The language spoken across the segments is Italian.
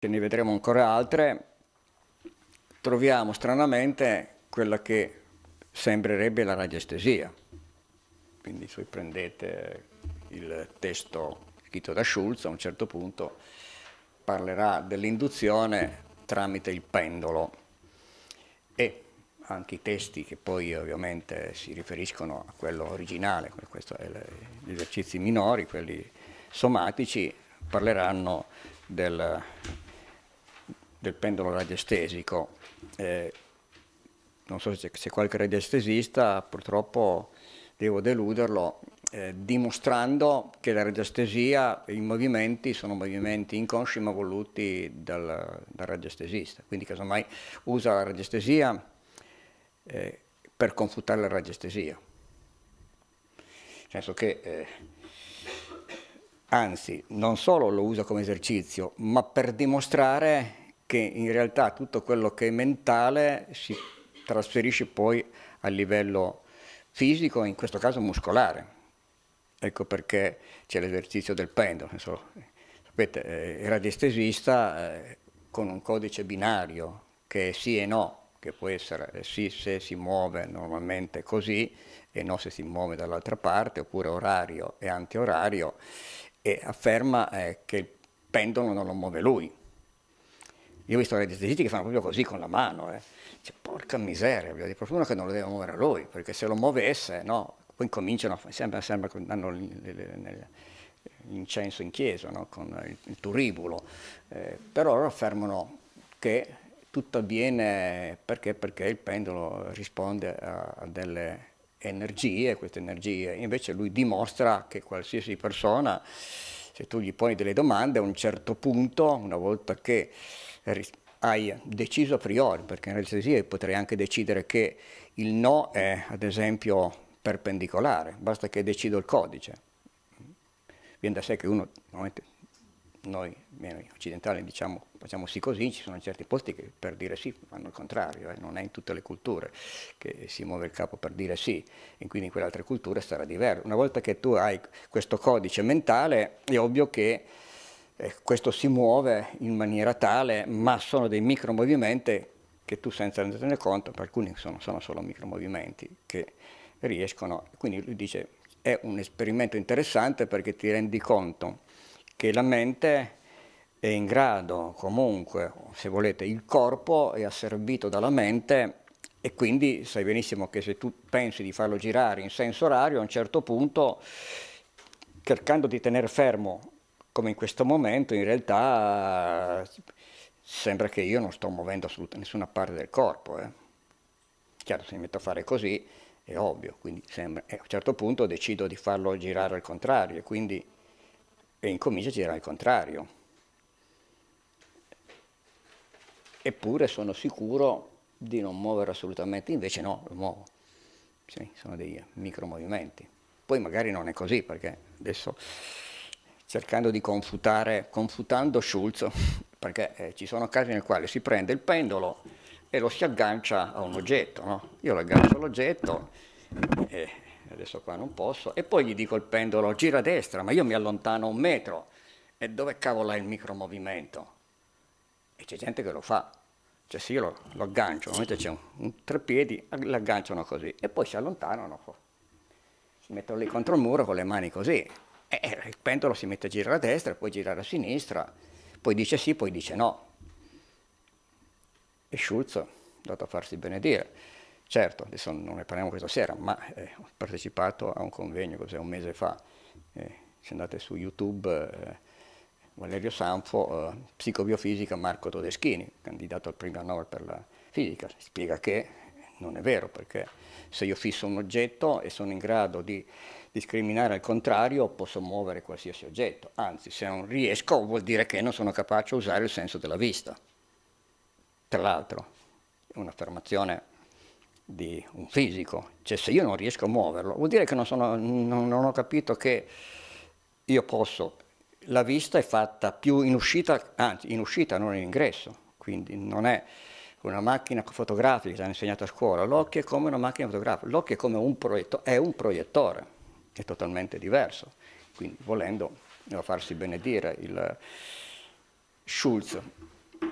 ce ne vedremo ancora altre, troviamo stranamente quella che sembrerebbe la radiestesia. Quindi se prendete il testo scritto da Schulz, a un certo punto parlerà dell'induzione tramite il pendolo e anche i testi che poi ovviamente si riferiscono a quello originale, questo è gli esercizi minori, quelli somatici, parleranno del del pendolo radiestesico. Eh, non so se c'è qualche radiestesista, purtroppo devo deluderlo, eh, dimostrando che la radiestesia i movimenti sono movimenti inconsci ma voluti dal, dal radiestesista. Quindi casomai usa la radiestesia eh, per confutare la radiestesia. Nel senso che, eh, anzi, non solo lo usa come esercizio, ma per dimostrare che in realtà tutto quello che è mentale si trasferisce poi a livello fisico, in questo caso muscolare. Ecco perché c'è l'esercizio del pendolo. Sapete, eh, il radiestesista eh, con un codice binario che è sì e no, che può essere sì se si muove normalmente così e no se si muove dall'altra parte, oppure orario e antiorario, e afferma eh, che il pendolo non lo muove lui. Io ho visto anestesisti che fanno proprio così con la mano, eh. cioè, porca miseria, di fortuna che non lo deve muovere lui, perché se lo muovesse, no, poi cominciano, a sempre, sempre hanno l'incenso in chiesa, no? con il, il turibulo, eh, però loro affermano che tutto avviene perché, perché il pendolo risponde a, a delle energie, queste energie, invece lui dimostra che qualsiasi persona, se tu gli poni delle domande, a un certo punto, una volta che hai deciso a priori, perché in radiestesia potrei anche decidere che il no è ad esempio perpendicolare, basta che decido il codice. Viene da sé che uno, noi, noi occidentali diciamo facciamo sì così, ci sono certi posti che per dire sì fanno il contrario, eh? non è in tutte le culture che si muove il capo per dire sì, e quindi in quelle altre culture sarà diverso. Una volta che tu hai questo codice mentale è ovvio che eh, questo si muove in maniera tale, ma sono dei micromovimenti che tu senza rendertene conto, per alcuni sono, sono solo micromovimenti che riescono, quindi lui dice è un esperimento interessante perché ti rendi conto che la mente è in grado comunque, se volete, il corpo è assorbito dalla mente e quindi sai benissimo che se tu pensi di farlo girare in senso orario, a un certo punto, cercando di tenere fermo come in questo momento in realtà sembra che io non sto muovendo assolutamente nessuna parte del corpo. Eh. Chiaro, se mi metto a fare così è ovvio, quindi sembra, e a un certo punto decido di farlo girare al contrario, quindi, e incomincia a girare al contrario. Eppure sono sicuro di non muovere assolutamente, invece no, lo muovo. Sì, sono dei micro movimenti. Poi magari non è così, perché adesso cercando di confutare, confutando Schulz, perché eh, ci sono casi nel quale si prende il pendolo e lo si aggancia a un oggetto, no? Io lo aggancio all'oggetto, e adesso qua non posso, e poi gli dico il pendolo gira a destra, ma io mi allontano un metro, e dove cavolo è il micromovimento? E c'è gente che lo fa, cioè se io lo, lo aggancio, mentre c'è un, un tre piedi, l'agganciano così, e poi si allontanano, si mettono lì contro il muro con le mani così, e eh, eh, il pendolo si mette a girare a destra, poi girare a sinistra, poi dice sì, poi dice no. E Schulz è andato a farsi benedire. Certo, adesso non ne parliamo questa sera, ma eh, ho partecipato a un convegno cos'è, un mese fa. Eh, se andate su YouTube, eh, Valerio Sanfo, eh, psicobiofisica Marco Todeschini, candidato al premio Nobel per la fisica, spiega che non è vero, perché se io fisso un oggetto e sono in grado di discriminare al contrario, posso muovere qualsiasi oggetto. Anzi, se non riesco vuol dire che non sono capace a usare il senso della vista. Tra l'altro, è un'affermazione di un fisico. Cioè, se io non riesco a muoverlo, vuol dire che non, sono, non, non ho capito che io posso... La vista è fatta più in uscita, anzi in uscita non in ingresso, quindi non è una macchina fotografica, ci hanno insegnato a scuola, l'occhio è come una macchina fotografica, l'occhio è come un, proietto, è un proiettore, è totalmente diverso, quindi volendo deve farsi benedire il Schulz.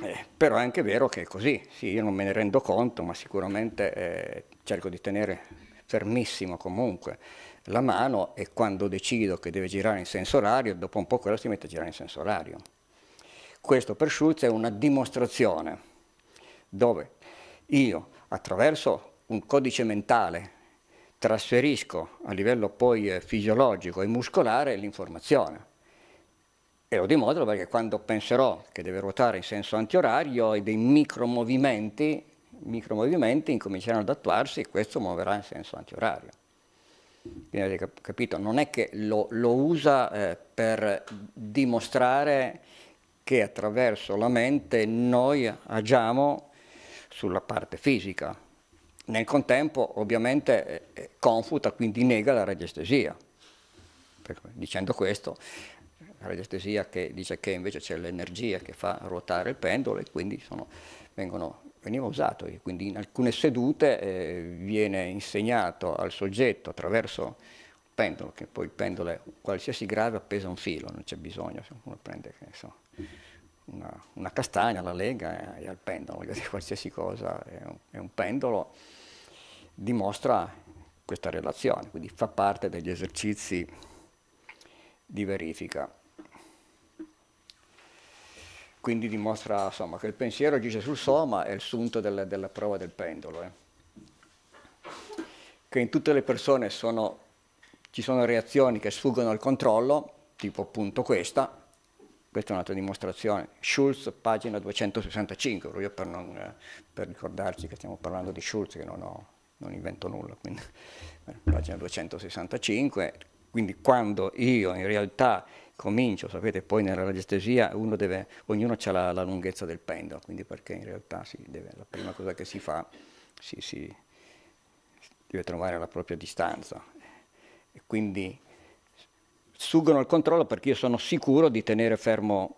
Eh, però è anche vero che è così, sì, io non me ne rendo conto, ma sicuramente eh, cerco di tenere fermissimo comunque la mano e quando decido che deve girare in senso orario, dopo un po' quello si mette a girare in senso orario. Questo per Schulz è una dimostrazione dove io attraverso un codice mentale trasferisco a livello poi eh, fisiologico e muscolare l'informazione. E lo dimostro perché quando penserò che deve ruotare in senso antiorario e dei micromovimenti, micromovimenti incominceranno ad attuarsi e questo muoverà in senso antiorario. Quindi avete capito, non è che lo, lo usa eh, per dimostrare che attraverso la mente noi agiamo sulla parte fisica. Nel contempo ovviamente confuta, quindi nega la radiestesia. Dicendo questo, la radiestesia che dice che invece c'è l'energia che fa ruotare il pendolo e quindi sono, vengono, veniva usato. E quindi in alcune sedute eh, viene insegnato al soggetto attraverso un pendolo, che poi il pendolo è qualsiasi grave appeso a un filo, non c'è bisogno, se uno prende che ne so una, una castagna la lega e al pendolo, qualsiasi cosa è un, è un pendolo, dimostra questa relazione, quindi fa parte degli esercizi di verifica. Quindi dimostra insomma, che il pensiero agisce sul soma è il sunto della, della prova del pendolo. Eh. Che in tutte le persone sono, ci sono reazioni che sfuggono al controllo, tipo appunto questa, questa è un'altra dimostrazione. Schulz, pagina 265, proprio per, non, eh, per ricordarci che stiamo parlando di Schulz, che non, ho, non invento nulla, quindi, eh, pagina 265. Quindi quando io in realtà comincio, sapete, poi nella radiestesia ognuno ha la, la, lunghezza del pendolo, quindi perché in realtà deve, la prima cosa che si fa, si, si deve trovare la propria distanza. E quindi suggono il controllo perché io sono sicuro di tenere fermo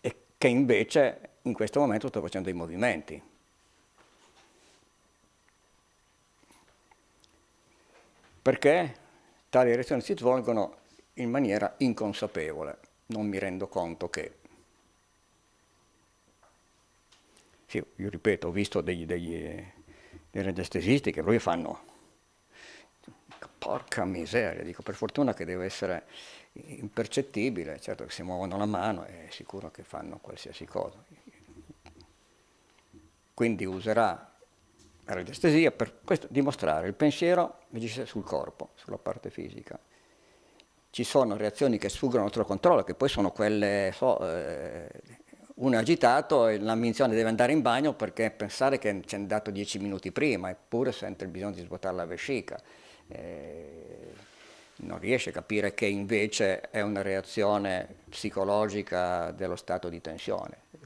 e che invece in questo momento sto facendo dei movimenti. Perché tali reazioni si svolgono in maniera inconsapevole, non mi rendo conto che... Sì, io ripeto, ho visto degli, degli, degli anestesisti che lui fanno porca miseria, dico per fortuna che deve essere impercettibile, certo che si muovono la mano è sicuro che fanno qualsiasi cosa. Quindi userà la radiestesia per questo, dimostrare il pensiero sul corpo, sulla parte fisica. Ci sono reazioni che sfuggono al nostro controllo, che poi sono quelle, so, eh, uno è agitato e l'ambizione deve andare in bagno perché pensare che ci è andato dieci minuti prima, eppure sente il bisogno di svuotare la vescica eh, non riesce a capire che invece è una reazione psicologica dello stato di tensione.